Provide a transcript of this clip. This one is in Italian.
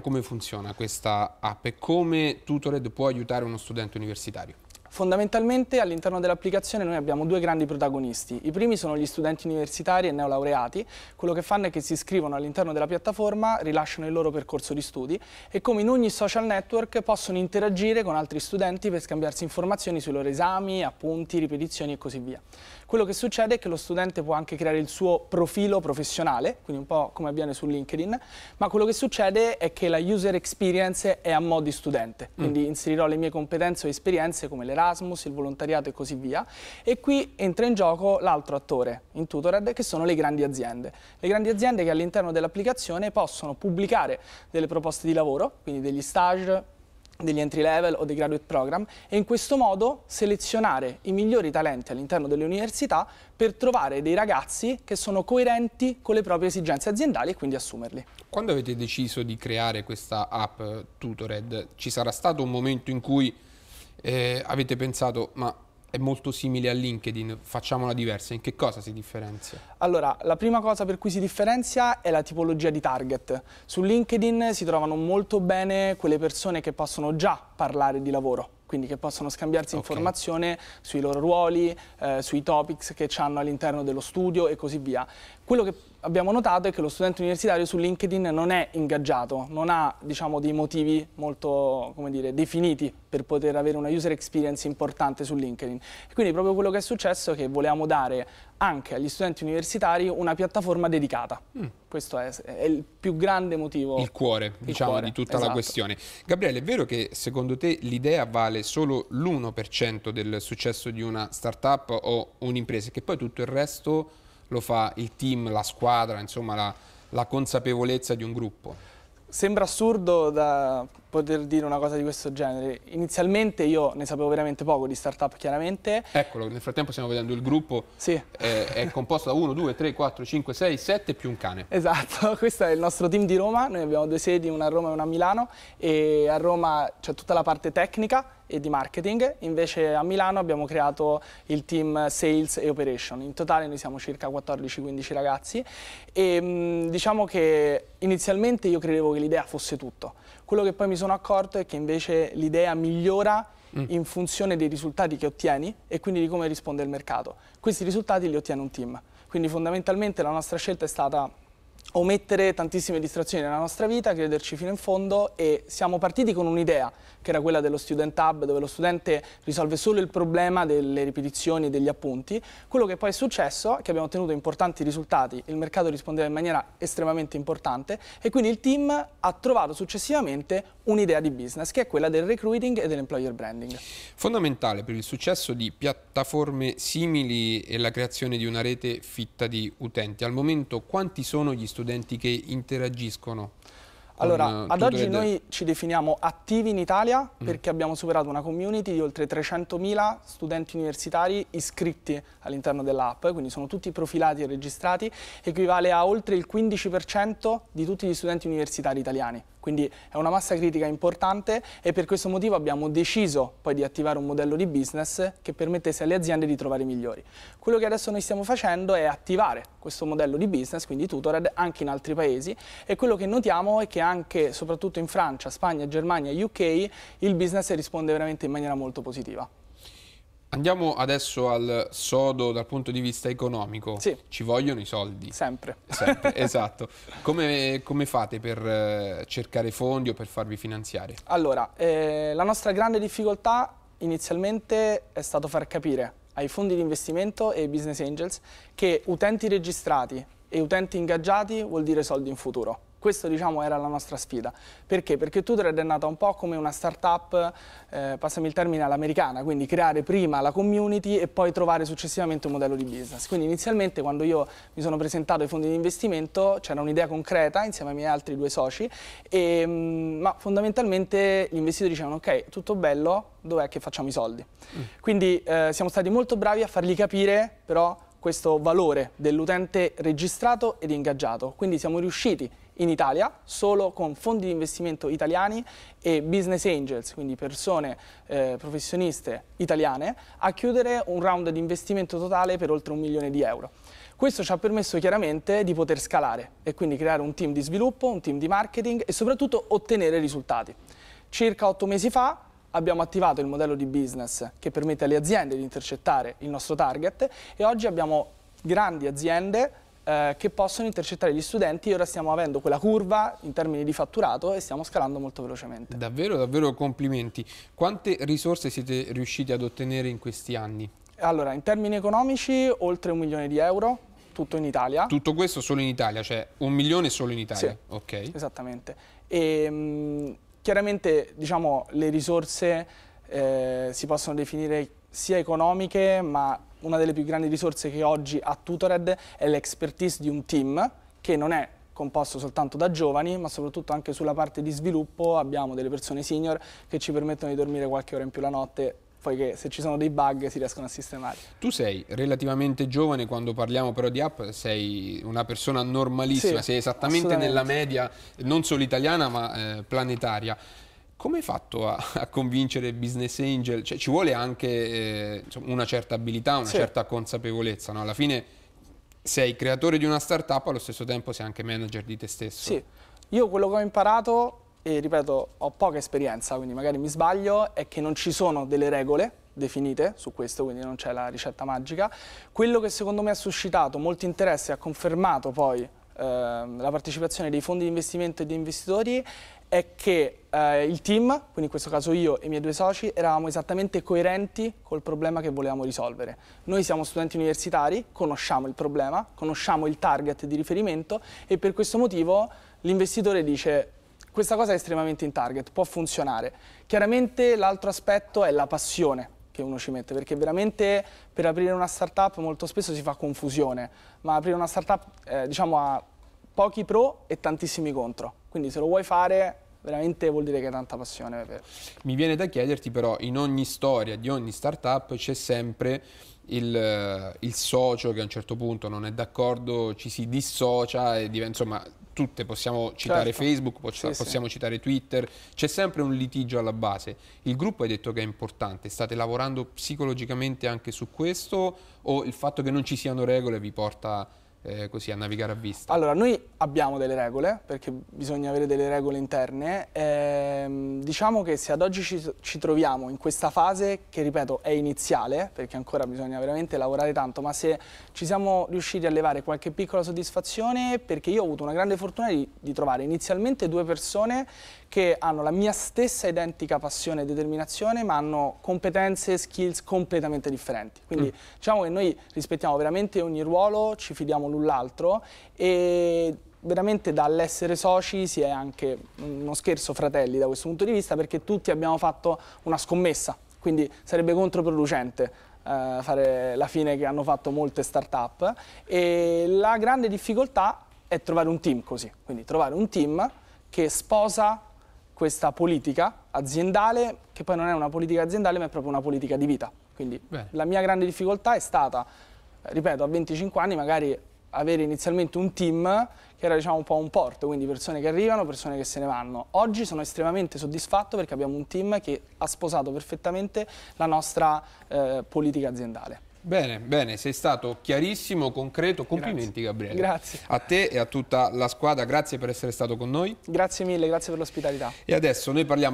Come funziona questa app e come Tutored può aiutare uno studente universitario? Fondamentalmente all'interno dell'applicazione noi abbiamo due grandi protagonisti. I primi sono gli studenti universitari e neolaureati. Quello che fanno è che si iscrivono all'interno della piattaforma, rilasciano il loro percorso di studi e come in ogni social network possono interagire con altri studenti per scambiarsi informazioni sui loro esami, appunti, ripetizioni e così via. Quello che succede è che lo studente può anche creare il suo profilo professionale, quindi un po' come avviene su LinkedIn, ma quello che succede è che la user experience è a mo' di studente, mm. quindi mm. inserirò le mie competenze o esperienze come l'Erasmus, il volontariato e così via, e qui entra in gioco l'altro attore in Tutored che sono le grandi aziende. Le grandi aziende che all'interno dell'applicazione possono pubblicare delle proposte di lavoro, quindi degli stage, degli entry level o dei graduate program e in questo modo selezionare i migliori talenti all'interno delle università per trovare dei ragazzi che sono coerenti con le proprie esigenze aziendali e quindi assumerli. Quando avete deciso di creare questa app Tutored ci sarà stato un momento in cui eh, avete pensato ma è molto simile a LinkedIn, facciamola diversa, in che cosa si differenzia? Allora, la prima cosa per cui si differenzia è la tipologia di target. Su LinkedIn si trovano molto bene quelle persone che possono già parlare di lavoro, quindi che possono scambiarsi okay. informazione sui loro ruoli, eh, sui topics che hanno all'interno dello studio e così via. Quello che abbiamo notato è che lo studente universitario su LinkedIn non è ingaggiato, non ha diciamo, dei motivi molto dire, definiti per poter avere una user experience importante su LinkedIn. E quindi proprio quello che è successo è che volevamo dare anche agli studenti universitari una piattaforma dedicata. Mm. Questo è, è, il più grande motivo. Il cuore, il diciamo, cuore, di tutta esatto. la questione. Gabriele, è vero che secondo te l'idea vale solo l'1% del successo di una startup o un'impresa, che poi tutto il resto lo fa il team, la squadra, insomma la, la consapevolezza di un gruppo. Sembra assurdo da poter dire una cosa di questo genere. Inizialmente io ne sapevo veramente poco di startup, chiaramente. Eccolo, nel frattempo stiamo vedendo il gruppo. Sì. È, eh, è composto da 1, 2, 3, 4, 5, 6, 7 più un cane. Esatto, questo è il nostro team di Roma. Noi abbiamo due sedi, una a Roma e una a Milano. E a Roma c'è tutta la parte tecnica e di marketing, invece a Milano abbiamo creato il team sales e operation. In totale noi siamo circa 14-15 ragazzi e diciamo che inizialmente io credevo che l'idea fosse tutto. Quello che poi mi sono sono accorto è che invece l'idea migliora mm. in funzione dei risultati che ottieni e quindi di come risponde il mercato. Questi risultati li ottiene un team. Quindi fondamentalmente la nostra scelta è stata omettere tantissime distrazioni nella nostra vita, crederci fino in fondo e siamo partiti con un'idea che era quella dello student hub dove lo studente risolve solo il problema delle ripetizioni e degli appunti. Quello che poi è successo è che abbiamo ottenuto importanti risultati, il mercato rispondeva in maniera estremamente importante e quindi il team ha trovato successivamente un'idea di business che è quella del recruiting e dell'employer branding. Fondamentale per il successo di piattaforme simili e la creazione di una rete fitta di utenti. Al momento quanti sono gli studenti che interagiscono allora, eh, ad oggi noi ci definiamo attivi in Italia mm. perché abbiamo superato una community di oltre 300.000 studenti universitari iscritti all'interno dell'app, quindi sono tutti profilati e registrati, equivale a oltre il 15% di tutti gli studenti universitari italiani. Quindi è una massa critica importante e per questo motivo abbiamo deciso poi di attivare un modello di business che permettesse alle aziende di trovare i migliori. Quello che adesso noi stiamo facendo è attivare questo modello di business, quindi Tutored, anche in altri paesi e quello che notiamo è che anche, soprattutto in Francia, Spagna, Germania e UK, il business risponde veramente in maniera molto positiva. Andiamo adesso al sodo dal punto di vista economico. Sì. Ci vogliono i soldi. Sempre. Sempre esatto. Come, come, fate per eh, cercare fondi o per farvi finanziare? Allora, eh, la nostra grande difficoltà inizialmente è stato far capire ai fondi di investimento e ai business angels che utenti registrati e utenti ingaggiati vuol dire soldi in futuro. Questa diciamo era la nostra sfida. Perché? Perché Tutored è nata un po' come una start-up, eh, passami il termine, all'americana, quindi creare prima la community e poi trovare successivamente un modello di business. Quindi inizialmente quando io mi sono presentato ai fondi di investimento c'era un'idea concreta insieme ai miei altri due soci, e, mm, ma fondamentalmente gli investitori dicevano ok, tutto bello, dov'è che facciamo i soldi? Mm. Quindi eh, siamo stati molto bravi a fargli capire però questo valore dell'utente registrato ed ingaggiato. Quindi siamo riusciti in Italia solo con fondi di investimento italiani e business angels, quindi persone eh, professioniste italiane, a chiudere un round di investimento totale per oltre un milione di euro. Questo ci ha permesso chiaramente di poter scalare e quindi creare un team di sviluppo, un team di marketing e soprattutto ottenere risultati. Circa otto mesi fa abbiamo attivato il modello di business che permette alle aziende di intercettare il nostro target e oggi abbiamo grandi aziende eh, che possono intercettare gli studenti. e Ora stiamo avendo quella curva in termini di fatturato e stiamo scalando molto velocemente. Davvero, davvero complimenti. Quante risorse siete riusciti ad ottenere in questi anni? Allora, in termini economici oltre un milione di euro, tutto in Italia. Tutto questo solo in Italia, cioè un milione solo in Italia? Sì, ok. Esattamente. E, ehm, mh, chiaramente diciamo, le risorse eh, si possono definire sia economiche ma una delle più grandi risorse che oggi ha Tutored è l'expertise di un team che non è composto soltanto da giovani, ma soprattutto anche sulla parte di sviluppo abbiamo delle persone senior che ci permettono di dormire qualche ora in più la notte poiché se ci sono dei bug si riescono a sistemare. Tu sei relativamente giovane, quando parliamo però di app, sei una persona normalissima, sì, sei esattamente nella media, non solo italiana ma eh, planetaria come hai fatto a, a, convincere business angel? Cioè, ci vuole anche eh, una certa abilità, una sì. certa consapevolezza. No? Alla fine sei creatore di una startup, allo stesso tempo sei anche manager di te stesso. Sì, io quello che ho imparato, e ripeto, ho poca esperienza, quindi magari mi sbaglio, è che non ci sono delle regole definite su questo, quindi non c'è la ricetta magica. Quello che secondo me ha suscitato molto interesse e ha confermato poi ehm, la partecipazione dei fondi di investimento e di investitori è che eh, il team, quindi in questo caso io e i miei due soci, eravamo esattamente coerenti col problema che volevamo risolvere. Noi siamo studenti universitari, conosciamo il problema, conosciamo il target di riferimento e per questo motivo l'investitore dice questa cosa è estremamente in target, può funzionare. Chiaramente l'altro aspetto è la passione che uno ci mette, perché veramente per aprire una startup molto spesso si fa confusione, ma aprire una startup eh, diciamo ha pochi pro e tantissimi contro. Quindi se lo vuoi fare veramente vuol dire che hai tanta passione. Mi viene da chiederti però, in ogni storia di ogni startup c'è sempre il, eh, il, socio che a un certo punto non è d'accordo, ci si dissocia e diventa, insomma, tutte possiamo citare certo. Facebook, possiamo, sì, possiamo sì. citare Twitter, c'è sempre un litigio alla base. Il gruppo hai detto che è importante, state lavorando psicologicamente anche su questo o il fatto che non ci siano regole vi porta eh, così a navigare a vista? Allora, noi abbiamo delle regole, perché bisogna avere delle regole interne. Ehm, diciamo che se ad oggi ci, ci, troviamo in questa fase, che ripeto è iniziale, perché ancora bisogna veramente lavorare tanto, ma se ci siamo riusciti a levare qualche piccola soddisfazione, perché io ho avuto una grande fortuna di, di trovare inizialmente due persone che hanno la mia stessa identica passione e determinazione, ma hanno competenze e skills completamente differenti. Quindi mm. diciamo che noi rispettiamo veramente ogni ruolo, ci fidiamo null'altro e veramente dall'essere soci si è anche uno scherzo fratelli da questo punto di vista perché tutti abbiamo fatto una scommessa, quindi sarebbe controproducente eh, fare la fine che hanno fatto molte start-up e la grande difficoltà è trovare un team così, quindi trovare un team che sposa questa politica aziendale, che poi non è una politica aziendale ma è proprio una politica di vita. Quindi Bene. la mia grande difficoltà è stata, ripeto, a 25 anni magari avere inizialmente un team che era diciamo, un po' un porto, quindi persone che arrivano, persone che se ne vanno. Oggi sono estremamente soddisfatto perché abbiamo un team che ha sposato perfettamente la nostra eh, politica aziendale. Bene, bene, sei stato chiarissimo, concreto, complimenti grazie. Gabriele. Grazie. A te e a tutta la squadra, grazie per essere stato con noi. Grazie mille, grazie per l'ospitalità. E adesso noi parliamo...